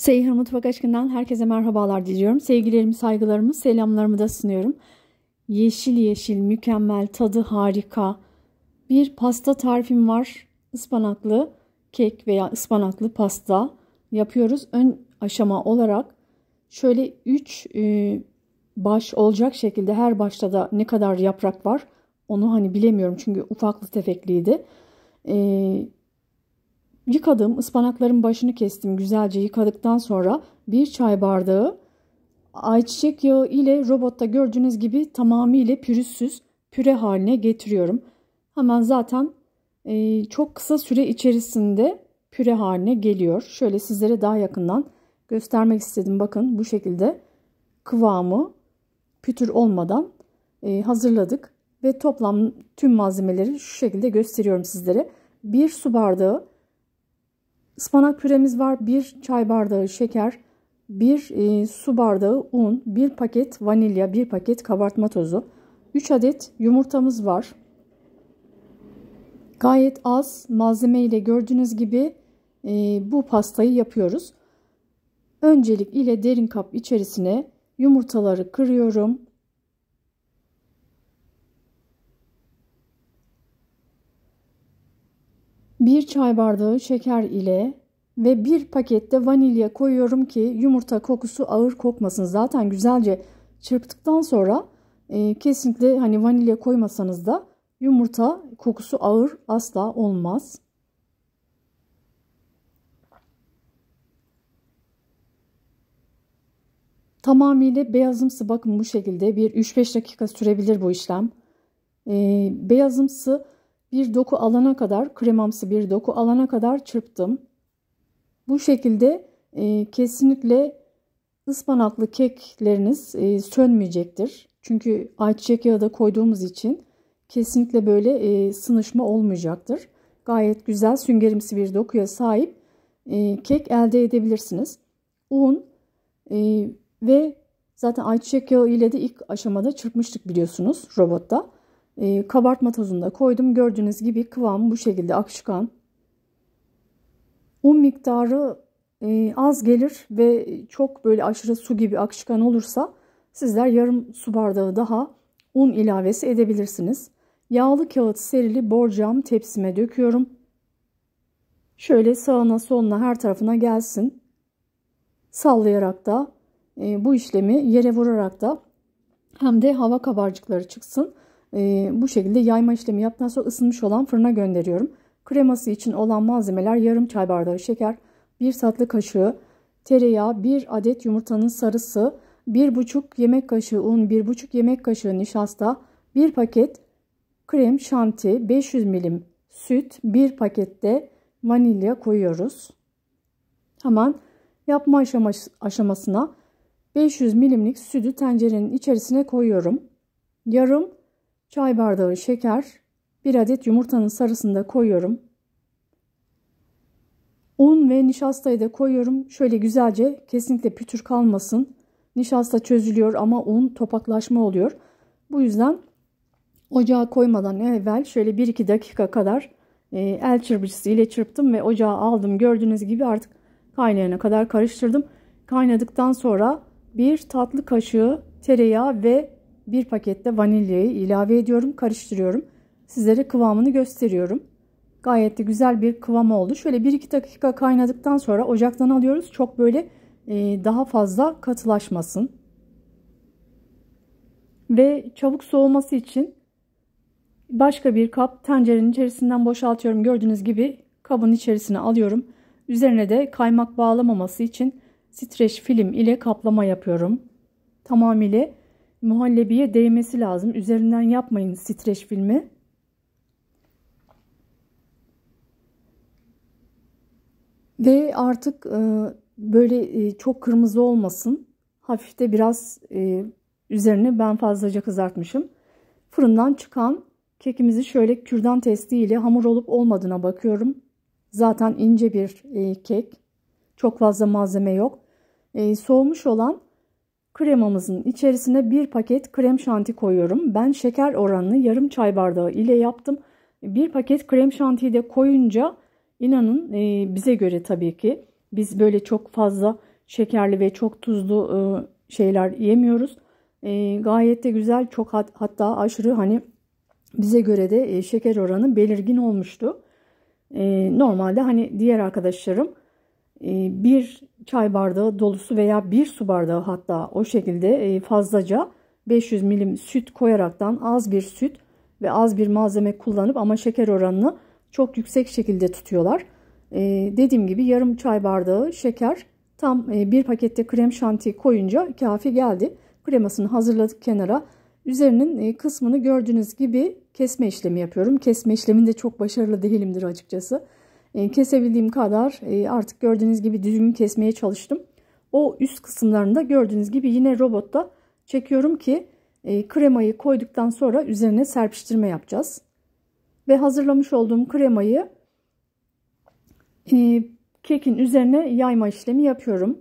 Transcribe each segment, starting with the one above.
Seyhan Mutfak Aşkı'ndan herkese merhabalar diliyorum. Sevgilerimi, saygılarımı, selamlarımı da sunuyorum. Yeşil yeşil, mükemmel, tadı harika. Bir pasta tarifim var. Ispanaklı kek veya ıspanaklı pasta yapıyoruz. Ön aşama olarak şöyle 3 e, baş olacak şekilde her başta da ne kadar yaprak var onu hani bilemiyorum çünkü ufaklı tefekliydi. E, Yıkadım, ıspanakların başını kestim güzelce yıkadıktan sonra bir çay bardağı ayçiçek yağı ile robotta gördüğünüz gibi tamamıyla pürüzsüz püre haline getiriyorum. Hemen zaten e, çok kısa süre içerisinde püre haline geliyor. Şöyle sizlere daha yakından göstermek istedim. Bakın bu şekilde kıvamı pütür olmadan e, hazırladık. Ve toplam tüm malzemeleri şu şekilde gösteriyorum sizlere. Bir su bardağı Ispanak püremiz var. 1 çay bardağı şeker, 1 e, su bardağı un, 1 paket vanilya, 1 paket kabartma tozu, 3 adet yumurtamız var. Gayet az malzeme ile gördüğünüz gibi e, bu pastayı yapıyoruz. Öncelik ile derin kap içerisine yumurtaları kırıyorum. 1 çay bardağı şeker ile ve 1 pakette vanilya koyuyorum ki yumurta kokusu ağır kokmasın. Zaten güzelce çırptıktan sonra e, kesinlikle hani vanilya koymasanız da yumurta kokusu ağır asla olmaz. Tamamıyla beyazımsı bakın bu şekilde bir 3-5 dakika sürebilir bu işlem. E, beyazımsı bir doku alana kadar kremamsı bir doku alana kadar çırptım. Bu şekilde e, kesinlikle ıspanaklı kekleriniz e, sönmeyecektir. Çünkü ayçiçek yağı da koyduğumuz için kesinlikle böyle e, sınışma olmayacaktır. Gayet güzel süngerimsi bir dokuya sahip e, kek elde edebilirsiniz. Un e, ve zaten ayçiçek yağı ile de ilk aşamada çırpmıştık biliyorsunuz robotta e, kabartma tozunu da koydum. Gördüğünüz gibi kıvam bu şekilde akışkan. Un miktarı e, az gelir ve çok böyle aşırı su gibi akışkan olursa sizler yarım su bardağı daha un ilavesi edebilirsiniz. Yağlı kağıt serili borcam tepsime döküyorum. Şöyle sağına soluna her tarafına gelsin. Sallayarak da e, bu işlemi yere vurarak da hem de hava kabarcıkları çıksın e, bu şekilde yayma işlemi yaptıktan sonra ısınmış olan fırına gönderiyorum. Kreması için olan malzemeler yarım çay bardağı şeker, 1 tatlı kaşığı tereyağı, 1 adet yumurtanın sarısı, 1,5 yemek kaşığı un, 1,5 yemek kaşığı nişasta, 1 paket krem şanti, 500 milim süt, 1 pakette vanilya koyuyoruz. Hemen yapma aşamasına 500 milimlik sütü tencerenin içerisine koyuyorum. Yarım Çay bardağı şeker, bir adet yumurtanın sarısında koyuyorum. Un ve nişastayı da koyuyorum. Şöyle güzelce kesinlikle pütür kalmasın. Nişasta çözülüyor ama un topaklaşma oluyor. Bu yüzden ocağa koymadan evvel şöyle 1-2 dakika kadar e, el çırpıcısı ile çırptım ve ocağa aldım. Gördüğünüz gibi artık kaynayana kadar karıştırdım. Kaynadıktan sonra bir tatlı kaşığı tereyağı ve bir pakette vanilyayı ilave ediyorum, karıştırıyorum. Sizlere kıvamını gösteriyorum. Gayet de güzel bir kıvam oldu. Şöyle 1-2 dakika kaynadıktan sonra ocaktan alıyoruz. Çok böyle e, daha fazla katılaşmasın. Ve çabuk soğuması için başka bir kap tencerenin içerisinden boşaltıyorum. Gördüğünüz gibi kabın içerisine alıyorum. Üzerine de kaymak bağlamaması için streç film ile kaplama yapıyorum. Tamamıyla muhallebiye değmesi lazım. Üzerinden yapmayın streç filmi. Ve artık e, böyle e, çok kırmızı olmasın. Hafifte biraz e, üzerine ben fazlaca kızartmışım. Fırından çıkan kekimizi şöyle kürdan testiyle hamur olup olmadığına bakıyorum. Zaten ince bir kek. Çok fazla malzeme yok. soğumuş olan Kremamızın içerisine bir paket krem şanti koyuyorum. Ben şeker oranını yarım çay bardağı ile yaptım. Bir paket krem şantiyi de koyunca inanın e, bize göre tabii ki biz böyle çok fazla şekerli ve çok tuzlu e, şeyler yemiyoruz. E, gayet de güzel çok hat, hatta aşırı hani bize göre de e, şeker oranı belirgin olmuştu. E, normalde hani diğer arkadaşlarım ee, bir çay bardağı dolusu veya bir su bardağı hatta o şekilde e, fazlaca 500 milim süt koyaraktan az bir süt ve az bir malzeme kullanıp ama şeker oranını çok yüksek şekilde tutuyorlar. Ee, dediğim gibi yarım çay bardağı şeker tam e, bir pakette krem şanti koyunca kafi geldi. Kremasını hazırladık kenara. Üzerinin e, kısmını gördüğünüz gibi kesme işlemi yapıyorum. Kesme işleminde çok başarılı değilimdir açıkçası. Ee, kesebildiğim kadar e, artık gördüğünüz gibi düzgün kesmeye çalıştım. O üst kısımlarında gördüğünüz gibi yine robotta çekiyorum ki e, kremayı koyduktan sonra üzerine serpiştirme yapacağız. Ve hazırlamış olduğum kremayı e, kekin üzerine yayma işlemi yapıyorum.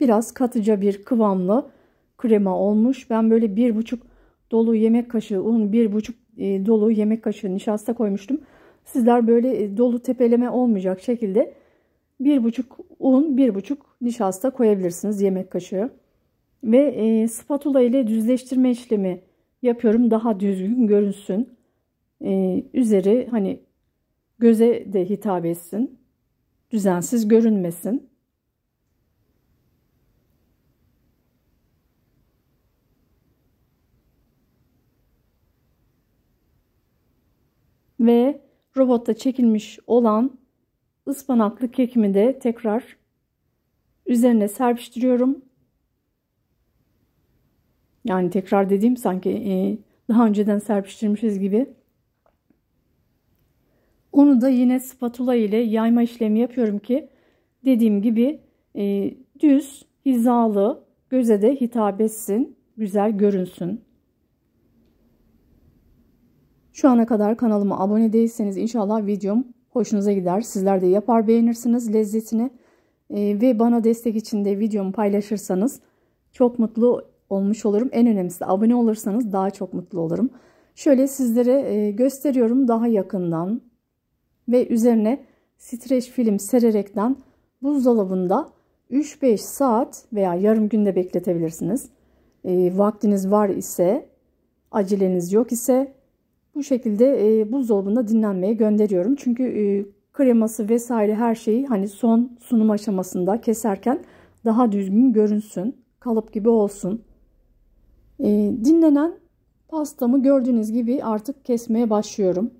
Biraz katıca bir kıvamlı krema olmuş. Ben böyle bir buçuk dolu yemek kaşığı un, bir buçuk dolu yemek kaşığı nişasta koymuştum. Sizler böyle e, dolu tepeleme olmayacak şekilde bir buçuk un, bir buçuk nişasta koyabilirsiniz yemek kaşığı. Ve e, spatula ile düzleştirme işlemi yapıyorum. Daha düzgün görünsün. E, üzeri hani göze de hitap etsin. Düzensiz görünmesin. Ve robotta çekilmiş olan ıspanaklı kekimi de tekrar üzerine serpiştiriyorum. Yani tekrar dediğim sanki e, daha önceden serpiştirmişiz gibi. Onu da yine spatula ile yayma işlemi yapıyorum ki dediğim gibi e, düz, hizalı, göze de hitap etsin, güzel görünsün. Şu ana kadar kanalıma abone değilseniz inşallah videom hoşunuza gider. Sizler de yapar beğenirsiniz lezzetini. E, ve bana destek için de videomu paylaşırsanız çok mutlu olmuş olurum. En önemlisi abone olursanız daha çok mutlu olurum. Şöyle sizlere e, gösteriyorum daha yakından ve üzerine streç film sererekten buzdolabında 3-5 saat veya yarım günde bekletebilirsiniz. E, vaktiniz var ise, aceleniz yok ise bu şekilde e, buzdolabında dinlenmeye gönderiyorum. Çünkü e, kreması vesaire her şeyi hani son sunum aşamasında keserken daha düzgün görünsün. Kalıp gibi olsun. E, dinlenen pastamı gördüğünüz gibi artık kesmeye başlıyorum.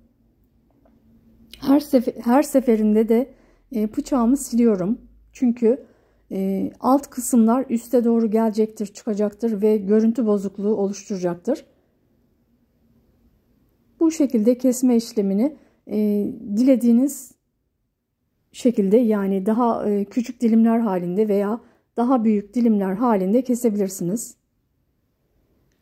Her, sefer, her seferinde de e, bıçağımı siliyorum. Çünkü e, alt kısımlar üste doğru gelecektir, çıkacaktır ve görüntü bozukluğu oluşturacaktır. Bu şekilde kesme işlemini e, dilediğiniz şekilde yani daha e, küçük dilimler halinde veya daha büyük dilimler halinde kesebilirsiniz.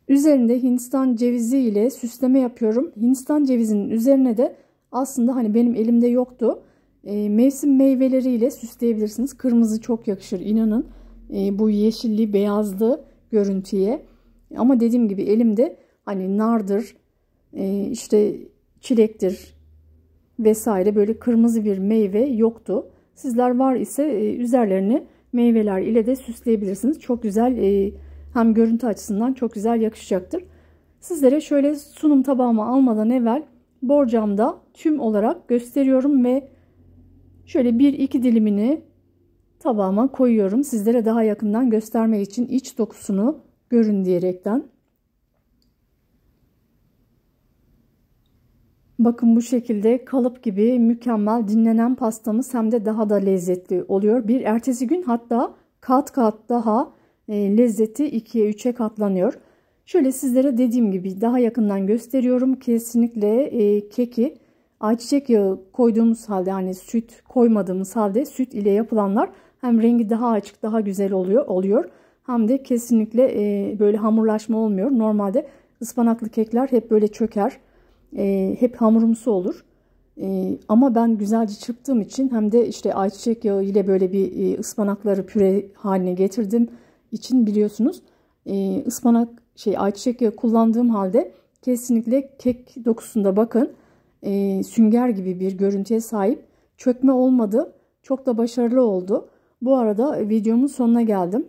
Üzerinde Hindistan cevizi ile süsleme yapıyorum. Hindistan cevizinin üzerine de aslında hani benim elimde yoktu. E, mevsim meyveleriyle süsleyebilirsiniz. Kırmızı çok yakışır inanın. E, bu yeşilli beyazlı görüntüye. Ama dediğim gibi elimde hani nardır, ee, işte çilektir vesaire böyle kırmızı bir meyve yoktu. Sizler var ise e, üzerlerini meyveler ile de süsleyebilirsiniz. Çok güzel e, hem görüntü açısından çok güzel yakışacaktır. Sizlere şöyle sunum tabağıma almadan evvel borcamda tüm olarak gösteriyorum ve şöyle bir iki dilimini tabağıma koyuyorum. Sizlere daha yakından göstermek için iç dokusunu görün diyerekten. Bakın bu şekilde kalıp gibi mükemmel dinlenen pastamız hem de daha da lezzetli oluyor. Bir ertesi gün hatta kat kat daha e, lezzeti 2'ye 3'e katlanıyor. Şöyle sizlere dediğim gibi daha yakından gösteriyorum. Kesinlikle e, keki ayçiçek yağı koyduğumuz halde yani süt koymadığımız halde süt ile yapılanlar hem rengi daha açık daha güzel oluyor oluyor. Hem de kesinlikle e, böyle hamurlaşma olmuyor. Normalde ıspanaklı kekler hep böyle çöker e, hep hamurumsu olur. E, ama ben güzelce çırptığım için hem de işte ayçiçek yağı ile böyle bir e, ıspanakları püre haline getirdim için biliyorsunuz e, ıspanak şey ayçiçek yağı kullandığım halde kesinlikle kek dokusunda bakın e, sünger gibi bir görüntüye sahip çökme olmadı çok da başarılı oldu. Bu arada videomun sonuna geldim.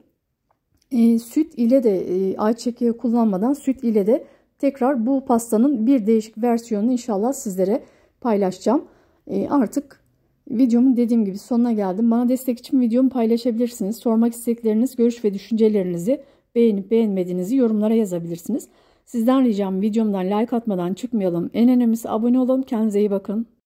E, süt ile de e, ayçiçek yağı kullanmadan süt ile de tekrar bu pastanın bir değişik versiyonunu inşallah sizlere paylaşacağım. E, artık videomun dediğim gibi sonuna geldim. Bana destek için videomu paylaşabilirsiniz. Sormak istekleriniz, görüş ve düşüncelerinizi beğenip beğenmediğinizi yorumlara yazabilirsiniz. Sizden ricam videomdan like atmadan çıkmayalım. En önemlisi abone olalım. Kendinize iyi bakın.